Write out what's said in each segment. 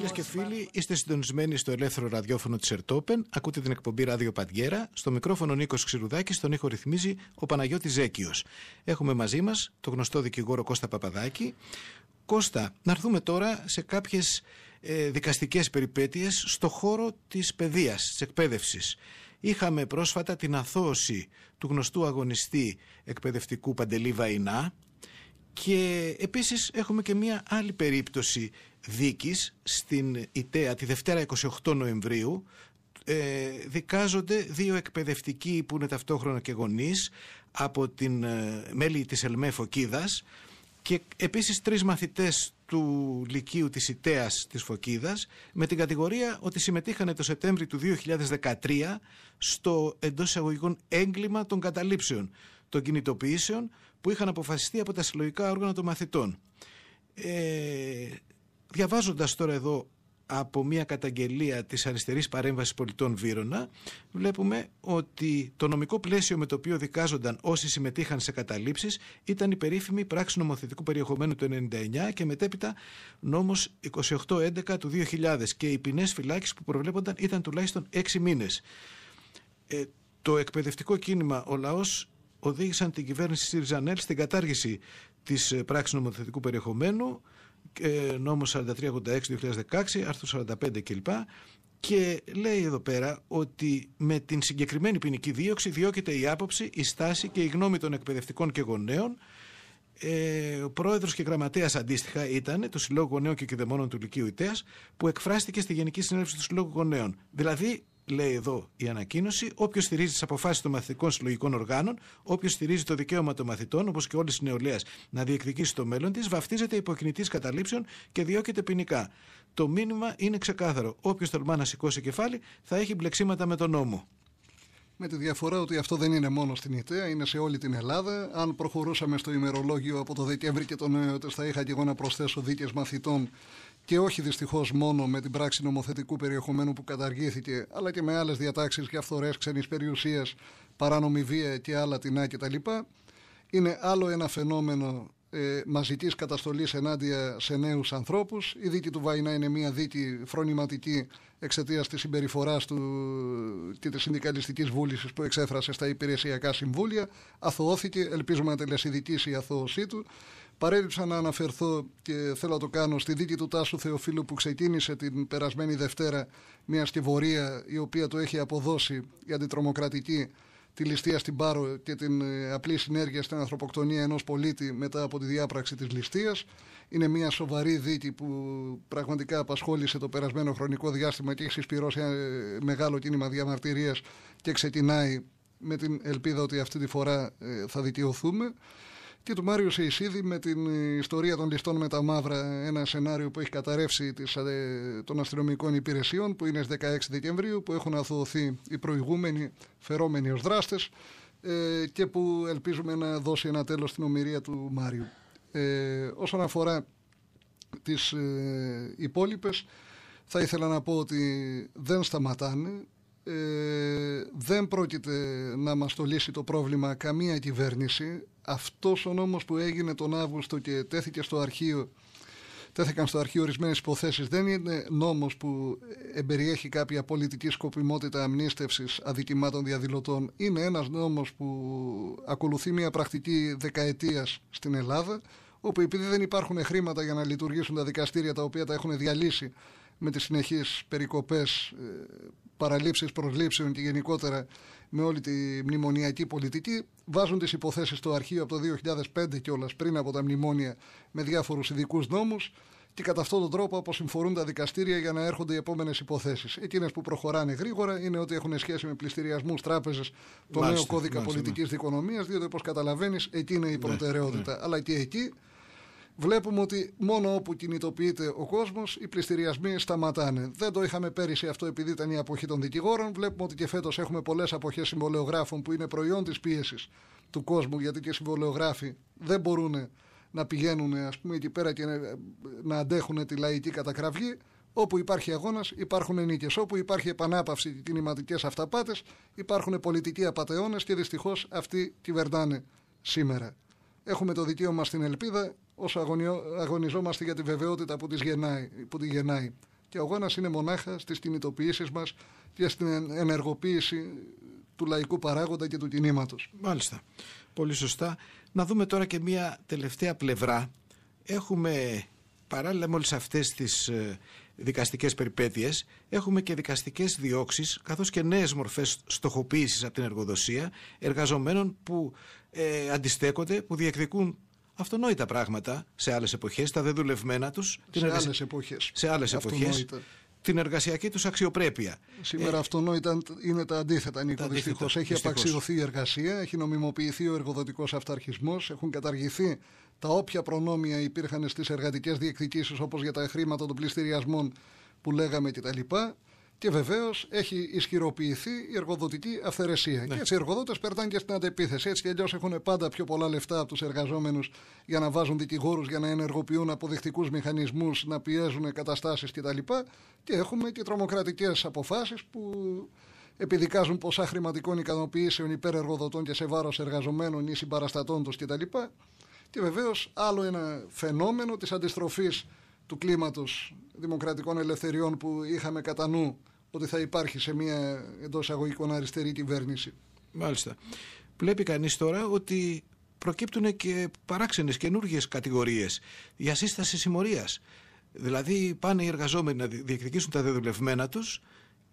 φίλες και φίλοι, είστε συντονισμένοι στο ελεύθερο ραδιόφωνο της Ερτόπεν. Ακούτε την εκπομπή Ράδιο Παντιέρα. Στο μικρόφωνο Νίκος Ξηρουδάκης, στον ήχο ρυθμίζει ο Παναγιώτης Ζέκιος. Έχουμε μαζί μας τον γνωστό δικηγόρο Κώστα Παπαδάκη. Κώστα, να έρθουμε τώρα σε κάποιες ε, δικαστικές περιπέτειες στο χώρο της παιδείας, της εκπαίδευσης. Είχαμε πρόσφατα την αθώωση του γνωστού αγωνιστή εκπαιδευτικού Παντελή Βαϊνά, και επίσης έχουμε και μία άλλη περίπτωση δίκης στην ΙΤΕΑ τη Δευτέρα 28 Νοεμβρίου ε, δικάζονται δύο εκπαιδευτικοί που είναι ταυτόχρονα και γονείς από την ε, μέλη της ΕΛΜΕ Φωκίδας και επίσης τρεις μαθητές του Λυκείου της ΙΤΕΑΣ της Φωκίδας με την κατηγορία ότι συμμετείχαν το Σεπτέμβριο του 2013 στο εντός εισαγωγικών έγκλημα των καταλήψεων των κινητοποιήσεων που είχαν αποφασιστεί από τα συλλογικά όργανα των μαθητών. Ε, διαβάζοντας τώρα εδώ από μια καταγγελία της αριστερής παρέμβασης πολιτών Βύρονα βλέπουμε ότι το νομικό πλαίσιο με το οποίο δικάζονταν όσοι συμμετείχαν σε καταλήψεις ήταν η περίφημη πράξη νομοθετικού περιεχομένου του 1999 και μετέπειτα νόμος 2811 του 2000 και οι ποινές φυλάκισης που προβλέπονταν ήταν τουλάχιστον έξι μήνες. Ε, το εκπαιδευτικό κίνημα, ο λαός οδήγησαν την κυβέρνηση Σιριζανέλ στην κατάργηση της ε, πράξης νομοθετικού περιεχομένου ε, νόμος 4386-2016, άρθρο 45 κλπ. Και λέει εδώ πέρα ότι με την συγκεκριμένη ποινική δίωξη διώκεται η άποψη, η στάση και η γνώμη των εκπαιδευτικών και γονέων. Ε, ο πρόεδρος και γραμματέας αντίστοιχα ήταν του Συλλόγου Γονέων και Κυδεμόνων του Λυκείου Ιτέας που εκφράστηκε στη Γενική Συνέλευση του Συλλόγου Γονέων. Δηλαδή λέει εδώ η ανακοίνωση, όποιος στηρίζει τις αποφάσεις των μαθητικών συλλογικών οργάνων, όποιος στηρίζει το δικαίωμα των μαθητών, όπως και όλης της νεολαίας, να διεκδικήσει το μέλλον της, βαφτίζεται υποκινητή καταλήψεων και διώκεται ποινικά. Το μήνυμα είναι ξεκάθαρο. Όποιος τολμά να σηκώσει κεφάλι θα έχει μπλεξίματα με τον νόμο με τη διαφορά ότι αυτό δεν είναι μόνο στην ΙΤΕΑ, είναι σε όλη την Ελλάδα. Αν προχωρούσαμε στο ημερολόγιο από το Δεκέμβρη και τον Νέο, θα είχα και εγώ να προσθέσω δίκες μαθητών και όχι δυστυχώς μόνο με την πράξη νομοθετικού περιεχομένου που καταργήθηκε, αλλά και με άλλες διατάξεις για φθορές ξένη περιουσία, παράνομη βία και άλλα τεινά κτλ. Είναι άλλο ένα φαινόμενο ε, μαζική καταστολής ενάντια σε νέους ανθρώπους. Η δίκη του Βαϊνά είναι μια δίκη φρονηματική εξαιτίας της συμπεριφοράς του και της συνδικαλιστικής βούλησης που εξέφρασε στα υπηρεσιακά συμβούλια. Αθωώθηκε, ελπίζουμε να τελεσυδικήσει η αθώωσή του. Παρέλειψα να αναφερθώ και θέλω να το κάνω στη δίκη του Τάσου Θεοφίλου που ξεκίνησε την περασμένη Δευτέρα μια στιβορία η οποία το έχει αποδώσει η αντιτρομοκρατική τη ληστεία στην Πάρο και την ε, απλή συνέργεια στην ανθρωποκτονία ενός πολίτη μετά από τη διάπραξη της ληστείας. Είναι μια σοβαρή δίκη που πραγματικά απασχόλησε το περασμένο χρονικό διάστημα και έχει συσπηρώσει ένα ε, μεγάλο κίνημα διαμαρτυρίας και ξεκινάει με την ελπίδα ότι αυτή τη φορά ε, θα δικαιωθούμε και του Μάριου Σεϊσίδη με την ιστορία των ληστών με τα μαύρα, ένα σενάριο που έχει καταρρεύσει ε, των αστυνομικών υπηρεσιών που είναι στις 16 Δεκεμβρίου, που έχουν αθωωωθεί οι προηγούμενοι φερόμενοι ως δράστες ε, και που ελπίζουμε να δώσει ένα τέλος στην ομοιρία του Μάριου. Ε, όσον αφορά τις ε, θα ήθελα να πω ότι δεν σταματάνε, ε, δεν πρόκειται να μας το λύσει το πρόβλημα καμία κυβέρνηση αυτός ο νόμος που έγινε τον Αύγουστο και τέθηκε στο αρχείο τέθηκαν στο αρχείο ορισμένες υποθέσεις. Δεν είναι νόμος που εμπεριέχει κάποια πολιτική σκοπιμότητα αμνίστευσης αδικημάτων διαδηλωτών. Είναι ένας νόμος που ακολουθεί μια πρακτική δεκαετίας στην Ελλάδα, όπου επειδή δεν υπάρχουν χρήματα για να λειτουργήσουν τα δικαστήρια τα οποία τα έχουν διαλύσει με τις συνεχείς περικοπές, ε, παραλήψεις, προσλήψεων και γενικότερα με όλη τη μνημονιακή πολιτική. Βάζουν τις υποθέσεις στο αρχείο από το 2005 και όλας πριν από τα μνημόνια με διάφορους ειδικούς νόμους και κατά αυτόν τον τρόπο αποσυμφορούν τα δικαστήρια για να έρχονται οι επόμενες υποθέσεις. Εκείνες που προχωράνε γρήγορα είναι ότι έχουν σχέση με πληστηριασμούς, τράπεζες, το νέο κώδικα ναι. πολιτικής δικονομίας, διότι όπως καταλαβαίνεις, εκεί είναι η ναι, προτεραιότητα. Ναι. Αλλά και εκεί βλέπουμε ότι μόνο όπου κινητοποιείται ο κόσμος, οι πληστηριασμοί σταματάνε. Δεν το είχαμε πέρυσι αυτό επειδή ήταν η αποχή των δικηγόρων. Βλέπουμε ότι και φέτος έχουμε πολλές αποχές συμβολεογράφων που είναι προϊόν της πίεσης του κόσμου, γιατί και συμβολεογράφοι δεν μπορούν να πηγαίνουν ας πούμε, εκεί πέρα και να αντέχουν τη λαϊκή κατακραυγή. Όπου υπάρχει αγώνας, υπάρχουν νίκε. Όπου υπάρχει επανάπαυση και κινηματικές αυταπάτες, υπάρχουν πολιτικοί απαταιώνες και δυστυχώς αυτοί κυβερνάνε σήμερα. Έχουμε το δικαίωμα στην ελπίδα όσο αγωνιο, αγωνιζόμαστε για τη βεβαιότητα που, τις γεννάει, που τη γεννάει. Και ο αγώνας είναι μονάχα στις κινητοποιήσεις μας και στην ενεργοποίηση του λαϊκού παράγοντα και του κινήματος. Μάλιστα. Πολύ σωστά. Να δούμε τώρα και μία τελευταία πλευρά. Έχουμε παράλληλα με όλες αυτές τις ε, δικαστικές περιπέτειες, έχουμε και δικαστικές διώξεις, καθώς και νέες μορφές στοχοποίησης από την εργοδοσία εργαζομένων που ε, αντιστέκονται, που διεκδικούν αυτονόητα πράγματα σε άλλες εποχές, τα δεδουλευμένα τους. Σε άλλες εποχές. Σε άλλες εποχές. Την εργασιακή τους αξιοπρέπεια. Σήμερα ε... αυτονόητα είναι τα αντίθετα, Νίκο. Δυστυχώς έχει απαξιωθεί η εργασία, έχει νομιμοποιηθεί ο εργοδοτικός αυταρχισμός, έχουν καταργηθεί τα όποια προνόμια υπήρχαν στις εργατικές διεκδικήσεις, όπως για τα χρήματα των πληστηριασμών που λέγαμε κτλ. Και βεβαίως έχει ισχυροποιηθεί η εργοδοτική αυθαιρεσία. Ναι. Και έτσι οι εργοδότες περνάνε και στην αντεπίθεση. Έτσι κι αλλιώς έχουν πάντα πιο πολλά λεφτά από τους εργαζόμενους για να βάζουν δικηγόρους, για να ενεργοποιούν αποδεικτικούς μηχανισμούς, να πιέζουν καταστάσεις κτλ. Και έχουμε και τρομοκρατικές αποφάσεις που επιδικάζουν ποσά χρηματικών ικανοποιήσεων υπέρ εργοδοτών και σε βάρος εργαζομένων ή συμπαραστατών τους κτλ. Και βεβαίως άλλο ένα φαινόμενο της αντιστροφής του κλίματος δημοκρατικών ελευθεριών που είχαμε κατά νου ότι θα υπάρχει σε μια εντός αγωγικών αριστερή κυβέρνηση. Μάλιστα. Βλέπει κανείς τώρα ότι προκύπτουν και παράξενες καινούργιες κατηγορίες για σύσταση συμμορίας. Δηλαδή πάνε οι εργαζόμενοι να διεκδικήσουν τα δεδουλευμένα τους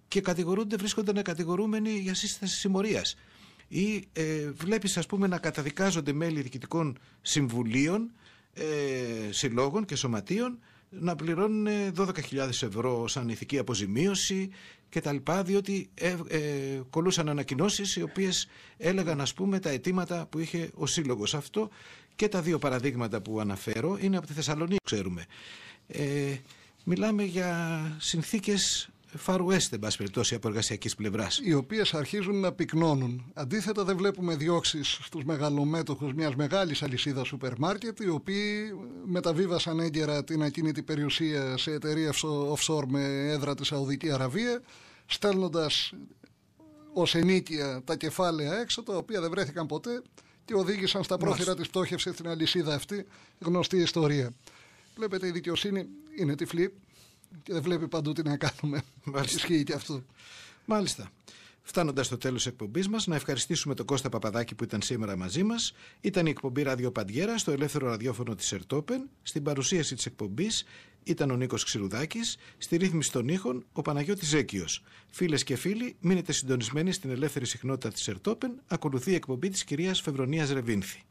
και κατηγορούνται, βρίσκονται να κατηγορούμενοι για σύσταση συμμορίας. Ή ε, βλέπεις ας πούμε να καταδικάζονται μέλη διοικητικών συμβουλίων, ε, συλλόγων και σωματείων να πληρώνουν 12.000 ε, ευρώ σαν ηθική αποζημίωση και τα λοιπά, διότι ε, ε, κολούσαν ανακοινώσεις οι οποίες έλεγαν ας πούμε τα αιτήματα που είχε ο Σύλλογος αυτό και τα δύο παραδείγματα που αναφέρω είναι από τη Θεσσαλονίκη, ξέρουμε. Ε, μιλάμε για συνθήκες Far West, εν πάση περιπτώσει, από εργασιακής πλευράς. Οι οποίες αρχίζουν να πυκνώνουν. Αντίθετα, δεν βλέπουμε διώξεις στους μεγαλομέτωχους μιας μεγάλης αλυσίδας σούπερ μάρκετ, οι οποίοι μεταβίβασαν έγκαιρα την ακίνητη περιουσία σε εταιρεία offshore με έδρα τη Σαουδική Αραβία, στέλνοντας ως ενίκεια τα κεφάλαια έξω, τα οποία δεν βρέθηκαν ποτέ και οδήγησαν στα πρόθυρα τη πτώχευση στην αλυσίδα αυτή γνωστή ιστορία. Βλέπετε, η δικαιοσύνη είναι τυφλή και δεν βλέπει παντού τι να κάνουμε. Μάλιστα. Ισχύει και αυτό. Μάλιστα. Φτάνοντας στο τέλος εκπομπής μας, να ευχαριστήσουμε τον Κώστα Παπαδάκη που ήταν σήμερα μαζί μας. Ήταν η εκπομπή Ράδιο Παντιέρα στο ελεύθερο ραδιόφωνο της Ερτόπεν. Στην παρουσίαση της εκπομπής ήταν ο Νίκος Ξηρουδάκης. Στη ρύθμιση των ήχων ο Παναγιώτης Ζέκιος. Φίλες και φίλοι, μείνετε συντονισμένοι στην ελεύθερη συχνότητα της Ερτόπεν. Ακολουθεί η εκπομπή της κυρίας Φεβρονία Ρεβίνθη.